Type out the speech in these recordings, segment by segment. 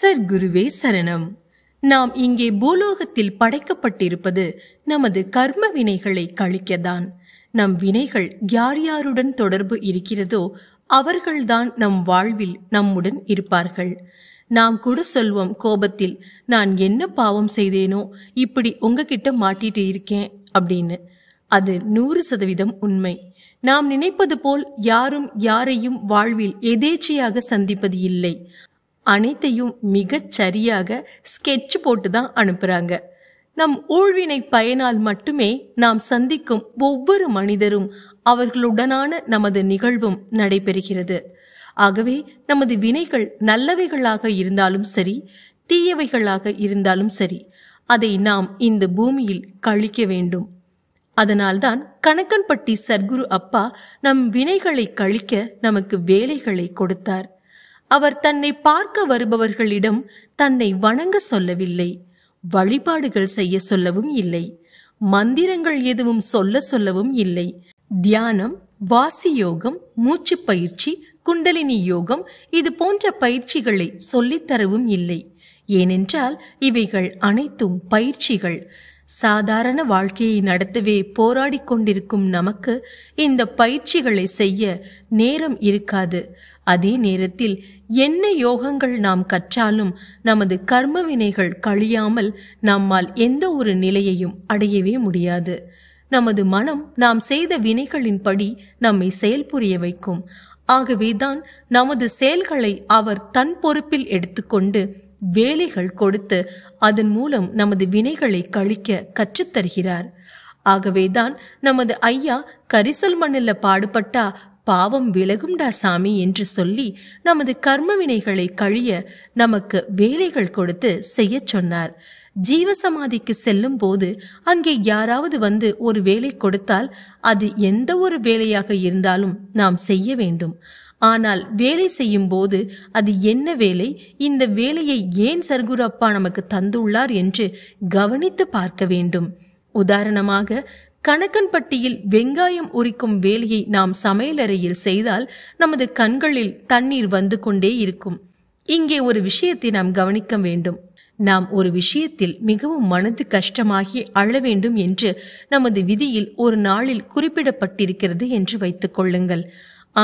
சர்க்குருவே சரணம் நாம் இங்கே பூலோகத்தில் படைக்கப்பட்டிருப்பது நமது கர்ம வினைகளை கழிக்கத்தான் நம் வினைகள் யார் யாருடன் தொடர்பு இருக்கிறதோ அவர்கள்தான் நம் வாழ்வில் நம்முடன் இருப்பார்கள் நாம் கூட சொல்வோம் கோபத்தில் நான் என்ன பாவம் செய்தேனோ இப்படி உங்ககிட்ட மாட்டிட்டு இருக்கேன் அப்படின்னு அது நூறு சதவீதம் உண்மை நாம் நினைப்பது போல் யாரும் யாரையும் வாழ்வில் எதேச்சையாக சந்திப்பது இல்லை அனைத்தையும் மிகச் சரியாக ஸ்கெட்ச் போட்டு தான் அனுப்புகிறாங்க நம் ஊழ்வினை பயனால் மட்டுமே நாம் சந்திக்கும் ஒவ்வொரு மனிதரும் அவர்களுடனான நமது நிகழ்வும் நடைபெறுகிறது ஆகவே நமது வினைகள் நல்லவைகளாக இருந்தாலும் சரி தீயவைகளாக இருந்தாலும் சரி அதை நாம் இந்த பூமியில் கழிக்க வேண்டும் அதனால்தான் கணக்கன்பட்டி சர்க்குரு அப்பா நம் வினைகளை கழிக்க நமக்கு வேலைகளை கொடுத்தார் அவர் தன்னை பார்க்க வருபவர்களிடம் தன்னை வணங்க சொல்லவில்லை வழிபாடுகள் செய்ய சொல்லவும் இல்லை மந்திரங்கள் எதுவும் சொல்ல சொல்லவும் இல்லை தியானம் வாசி யோகம் மூச்சு பயிற்சி குண்டலினி யோகம் இது போன்ற பயிற்சிகளை சொல்லித்தரவும் இல்லை ஏனென்றால் இவைகள் அனைத்தும் பயிற்சிகள் சாதாரண வாழ்க்கையை நடத்தவே போராடி கொண்டிருக்கும் நமக்கு இந்த பயிற்சிகளை செய்ய நேரம் இருக்காது அதே நேரத்தில் என்ன யோகங்கள் நாம் கற்றாலும் நமது கர்ம வினைகள் கழியாமல் நம்மால் எந்த ஒரு நிலையையும் அடையவே முடியாது நமது மனம் நாம் செய்த வினைகளின்படி நம்மை செயல்புரிய வைக்கும் ஆகவேதான் நமது செயல்களை அவர் தன் பொறுப்பில் எடுத்துக்கொண்டு வேலைகள் கொடுத்து அதன் மூலம் நமது வினைகளை கழிக்க கற்றுத்தருகிறார் ஆகவேதான் நமது ஐயா கரிசல் மண்ணில் பாடுபட்டா பாவம் விலகும்டா சாமி என்று சொல்லி நமது கர்ம வினைகளை கழிய நமக்கு வேலைகள் கொடுத்து செய்ய சொன்னார் ஜீவசமாதிக்கு செல்லும் போது அங்கே யாராவது வந்து ஒரு வேலை கொடுத்தால் அது எந்த ஒரு வேலையாக இருந்தாலும் நாம் செய்ய வேண்டும் ஆனால் வேலை செய்யும் போது அது என்ன வேலை இந்த வேலையை ஏன் சர்க்குரு அப்பா நமக்கு தந்துள்ளார் என்று கவனித்து பார்க்க வேண்டும் உதாரணமாக கணக்கன்பட்டியில் வெங்காயம் உரிக்கும் வேலையை நாம் சமையலறையில் செய்தால் நமது கண்களில் தண்ணீர் வந்து கொண்டே இருக்கும் இங்கே ஒரு விஷயத்தை நாம் கவனிக்க வேண்டும் நாம் ஒரு விஷயத்தில் மிகவும் மனது கஷ்டமாகி அழ வேண்டும் என்று நமது விதியில் ஒரு நாளில் குறிப்பிடப்பட்டிருக்கிறது என்று வைத்துக் கொள்ளுங்கள்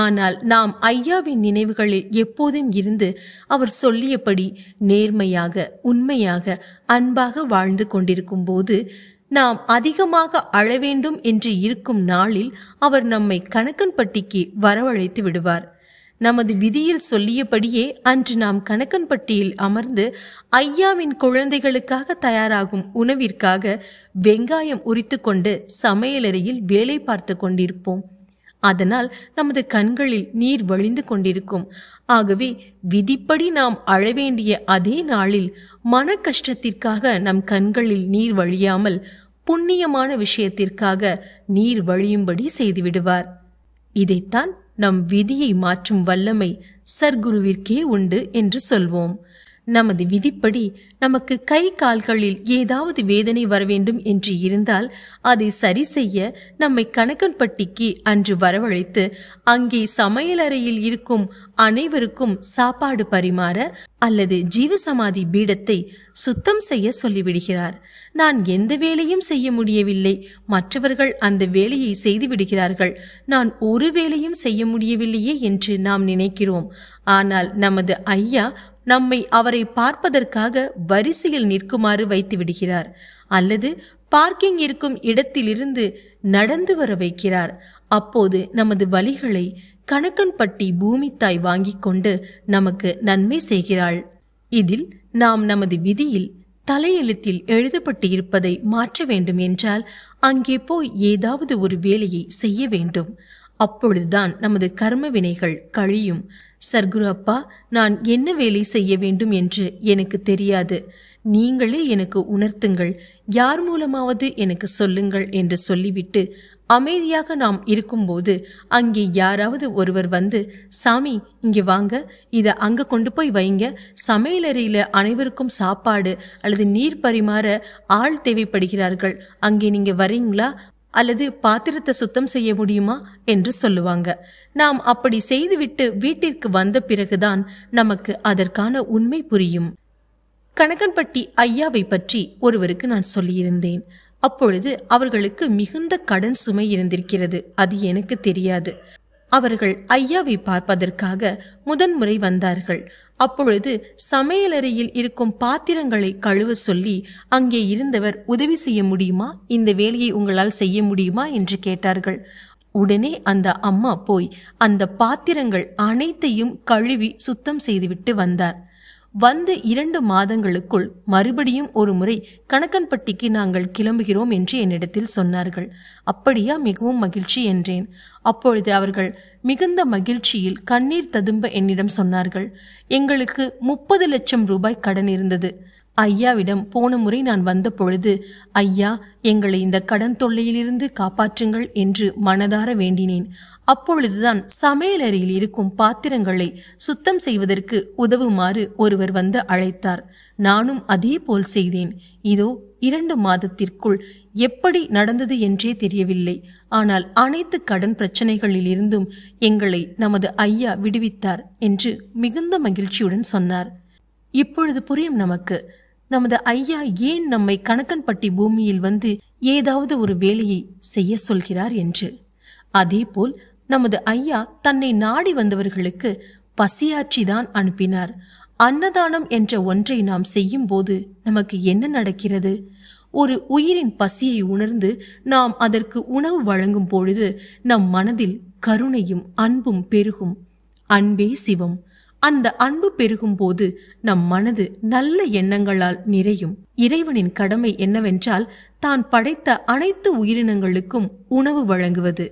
ஆனால் நாம் ஐயாவின் நினைவுகளில் எப்போதும் இருந்து அவர் சொல்லியபடி நேர்மையாக உண்மையாக அன்பாக வாழ்ந்து கொண்டிருக்கும் போது நாம் அதிகமாக அழ வேண்டும் என்று இருக்கும் நாளில் அவர் நம்மை கணக்கன்பட்டிக்கு வரவழைத்து விடுவார் நமது விதியில் சொல்லியபடியே அன்று நாம் கணக்கன்பட்டியில் அமர்ந்து ஐயாவின் குழந்தைகளுக்காக தயாராகும் உணவிற்காக வெங்காயம் உரித்து கொண்டு சமையலறையில் வேலை பார்த்து கொண்டிருப்போம் அதனால் நமது கண்களில் நீர் வழிந்து கொண்டிருக்கும் ஆகவே விதிப்படி நாம் அழவேண்டிய அதே நாளில் மன கஷ்டத்திற்காக நம் கண்களில் நீர் வழியாமல் புண்ணியமான விஷயத்திற்காக நீர் வழியும்படி செய்துவிடுவார் இதைத்தான் நம் விதியை மாற்றும் வல்லமை சர்க்குருவிற்கே உண்டு என்று சொல்வோம் நமது விதிப்படி நமக்கு கை கால்களில் ஏதாவது வேதனை வரவேண்டும் என்று இருந்தால் அதை சரி செய்ய நம்மை கணக்கன்பட்டிக்கு அன்று வரவழைத்து அங்கே சமையலறையில் இருக்கும் அனைவருக்கும் சாப்பாடு பரிமாற அல்லது ஜீவசமாதி பீடத்தை சுத்தம் செய்ய சொல்லிவிடுகிறார் நான் எந்த வேலையும் செய்ய முடியவில்லை மற்றவர்கள் அந்த வேலையை செய்து விடுகிறார்கள் நான் ஒரு வேலையும் செய்ய முடியவில்லையே என்று நாம் நினைக்கிறோம் ஆனால் நமது ஐயா நம்மை அவரை பார்ப்பதற்காக வரிசையில் நிற்குமாறு வைத்து விடுகிறார் அல்லது பார்க்கிங் இருக்கும் இடத்திலிருந்து நடந்து வர வைக்கிறார் அப்போது நமது வழிகளை கணக்கன்பட்டி பூமித்தாய் வாங்கிக் கொண்டு நமக்கு நன்மை செய்கிறாள் இதில் நாம் நமது விதியில் தலையெழுத்தில் எழுதப்பட்டு இருப்பதை மாற்ற வேண்டும் என்றால் அங்கே போய் ஏதாவது ஒரு வேலையை செய்ய வேண்டும் அப்பொழுதுதான் நமது கர்ம வினைகள் கழியும் சர்க்குரு அப்பா நான் என்ன வேலை செய்ய வேண்டும் என்று எனக்கு தெரியாது நீங்களே எனக்கு உணர்த்துங்கள் யார் மூலமாவது எனக்கு சொல்லுங்கள் என்று சொல்லிவிட்டு அமைதியாக நாம் இருக்கும்போது அங்கே யாராவது ஒருவர் வந்து சாமி இங்கே வாங்க இதை அங்கே கொண்டு போய் வைங்க சமையலறையில் அனைவருக்கும் சாப்பாடு அல்லது நீர் பரிமாற ஆள் தேவைப்படுகிறார்கள் அங்கே நீங்கள் வரீங்களா அல்லது பாத்திரத்தை சுத்தம் செய்ய முடியுமா என்று சொல்லுவாங்க நாம் அப்படி செய்துவிட்டு வீட்டிற்கு வந்த பிறகுதான் நமக்கு அதற்கான உண்மை புரியும் கணக்கன்பட்டி ஐயாவை பற்றி ஒருவருக்கு நான் சொல்லியிருந்தேன் அப்பொழுது அவர்களுக்கு மிகுந்த கடன் சுமை இருந்திருக்கிறது அது எனக்கு தெரியாது அவர்கள் ஐயாவை பார்ப்பதற்காக முதன்முறை வந்தார்கள் அப்பொழுது சமையலறையில் இருக்கும் பாத்திரங்களை கழுவ சொல்லி அங்கே இருந்தவர் உதவி செய்ய முடியுமா இந்த வேலையை உங்களால் செய்ய முடியுமா என்று கேட்டார்கள் உடனே அந்த அம்மா போய் அந்த பாத்திரங்கள் அனைத்தையும் கழுவி சுத்தம் செய்துவிட்டு வந்தார் வந்து இரண்டு மாதங்களுக்குள் மறுபடியும் ஒரு முறை கணக்கன்பட்டிக்கு நாங்கள் கிளம்புகிறோம் என்று என்னிடத்தில் சொன்னார்கள் அப்படியா மிகவும் மகிழ்ச்சி என்றேன் அப்பொழுது அவர்கள் மிகுந்த மகிழ்ச்சியில் கண்ணீர் ததும்ப என்னிடம் சொன்னார்கள் எங்களுக்கு முப்பது லட்சம் ரூபாய் கடன் இருந்தது ஐயாவிடம் போன முறை நான் வந்த பொழுது ஐயா எங்களை இந்த கடன் தொல்லையிலிருந்து காப்பாற்றுங்கள் என்று மனதார வேண்டினேன் அப்பொழுதுதான் சமையலறையில் இருக்கும் பாத்திரங்களை சுத்தம் செய்வதற்கு உதவுமாறு ஒருவர் வந்து அழைத்தார் நானும் அதே போல் செய்தேன் இதோ இரண்டு மாதத்திற்குள் எப்படி நடந்தது என்றே தெரியவில்லை ஆனால் அனைத்து கடன் பிரச்சனைகளிலிருந்தும் எங்களை நமது ஐயா விடுவித்தார் என்று மிகுந்த மகிழ்ச்சியுடன் சொன்னார் இப்பொழுது புரியும் நமக்கு நமது ஐயா ஏன் நம்மை கணக்கன்பட்டி பூமியில் வந்து ஏதாவது ஒரு வேலையை செய்ய சொல்கிறார் என்று அதேபோல் நமது ஐயா தன்னை நாடி வந்தவர்களுக்கு பசியாற்றிதான் அனுப்பினார் அன்னதானம் என்ற ஒன்றை நாம் செய்யும் போது நமக்கு என்ன நடக்கிறது ஒரு உயிரின் பசியை உணர்ந்து நாம் அதற்கு உணவு வழங்கும் பொழுது நம் மனதில் கருணையும் அன்பும் பெருகும் அன்பே சிவம் அந்த அன்பு பெருகும் போது நம் மனது நல்ல எண்ணங்களால் நிறையும் இறைவனின் கடமை என்னவென்றால் தான் படைத்த அனைத்து உயிரினங்களுக்கும் உணவு வழங்குவது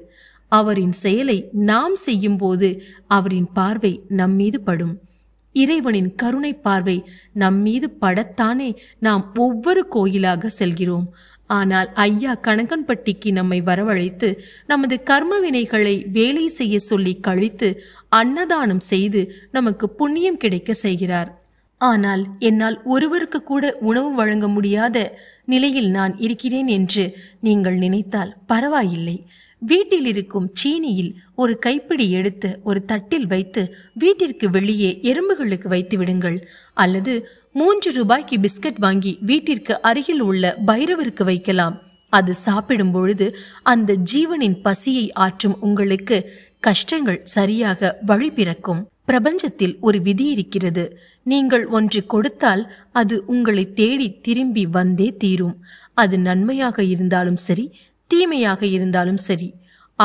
அவரின் செயலை நாம் செய்யும்போது அவரின் பார்வை நம்மீது படும் இறைவனின் கருணை பார்வை நம் மீது படத்தானே நாம் ஒவ்வொரு கோயிலாக செல்கிறோம் ஆனால் ஐயா கணக்கன்பட்டிக்கு நம்மை வரவழைத்து நமது கர்ம வினைகளை வேலை செய்ய சொல்லி கழித்து அன்னதானம் செய்து நமக்கு புண்ணியம் கிடைக்க செய்கிறார் ஆனால் என்னால் ஒருவருக்கு கூட உணவு வழங்க முடியாத நிலையில் நான் இருக்கிறேன் என்று நீங்கள் நினைத்தால் பரவாயில்லை வீட்டில் இருக்கும் சீனியில் ஒரு கைப்பிடி எடுத்து ஒரு தட்டில் வைத்து வீட்டிற்கு வெளியே எறும்புகளுக்கு வைத்து விடுங்கள் அல்லது மூன்று ரூபாய்க்கு பிஸ்கட் வாங்கி வீட்டிற்கு அருகில் உள்ள பைரவருக்கு வைக்கலாம் அது சாப்பிடும் பொழுது அந்த ஜீவனின் பசியை ஆற்றும் உங்களுக்கு கஷ்டங்கள் சரியாக வழி பிறக்கும் பிரபஞ்சத்தில் ஒரு விதி இருக்கிறது நீங்கள் ஒன்று கொடுத்தால் அது உங்களை தேடி திரும்பி வந்தே தீரும் அது நன்மையாக இருந்தாலும் சரி தீமையாக இருந்தாலும் சரி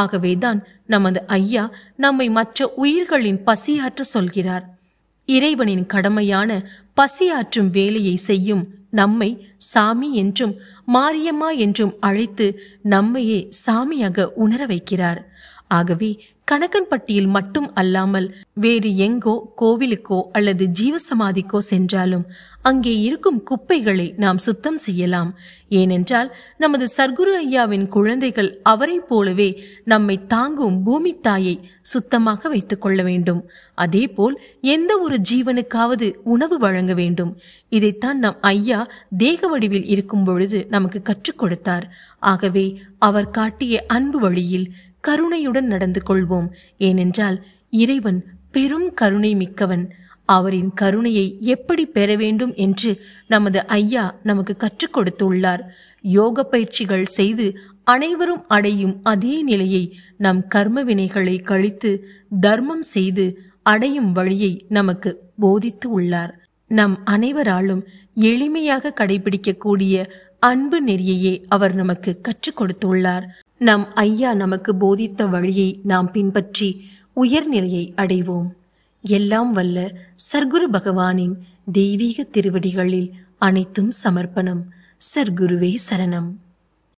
ஆகவேதான் நமது ஐயா நம்மை மற்ற உயிர்களின் பசியாற்ற சொல்கிறார் இறைவனின் கடமையான பசியாற்றும் வேலையை செய்யும் நம்மை சாமி என்றும் மாரியம்மா என்றும் அழைத்து நம்மையே சாமியாக உணர வைக்கிறார் ஆகவே கணக்கன்பட்டியில் மட்டும் அல்லாமல் வேறு எங்கோ கோவிலுக்கோ அல்லது ஜீவசமாதிக்கோ சென்றாலும் அங்கே இருக்கும் குப்பைகளை நாம் சுத்தம் செய்யலாம் ஏனென்றால் நமது சர்க்குரு ஐயாவின் குழந்தைகள் அவரை போலவே நம்மை தாங்கும் பூமி தாயை சுத்தமாக வைத்துக் கொள்ள வேண்டும் அதேபோல் எந்த ஒரு ஜீவனுக்காவது உணவு வழங்க வேண்டும் இதைத்தான் நம் ஐயா தேக வடிவில் இருக்கும் பொழுது நமக்கு கற்றுக் கொடுத்தார் ஆகவே அவர் காட்டிய அன்பு வழியில் கருணையுடன் நடந்து கொள்வோம் ஏனென்றால் இறைவன் பெரும் கருணை மிக்கவன் அவரின் கருணையை எப்படி பெற வேண்டும் என்று நமது ஐயா நமக்கு கற்றுக் கொடுத்துள்ளார் யோக பயிற்சிகள் செய்து அனைவரும் அடையும் அதே நிலையை நம் கர்ம வினைகளை கழித்து தர்மம் செய்து அடையும் வழியை நமக்கு போதித்து உள்ளார் நம் அனைவராலும் எளிமையாக கடைபிடிக்கக்கூடிய அன்பு நெறியையே அவர் நமக்கு கற்றுக் கொடுத்துள்ளார் நம் ஐயா நமக்கு போதித்த வழியை நாம் பின்பற்றி உயர்நிலையை அடைவோம் எல்லாம் வல்ல சர்க்குரு பகவானின் தெய்வீக திருவடிகளில் அனைத்தும் சமர்ப்பணம் சர்க்குருவே சரணம்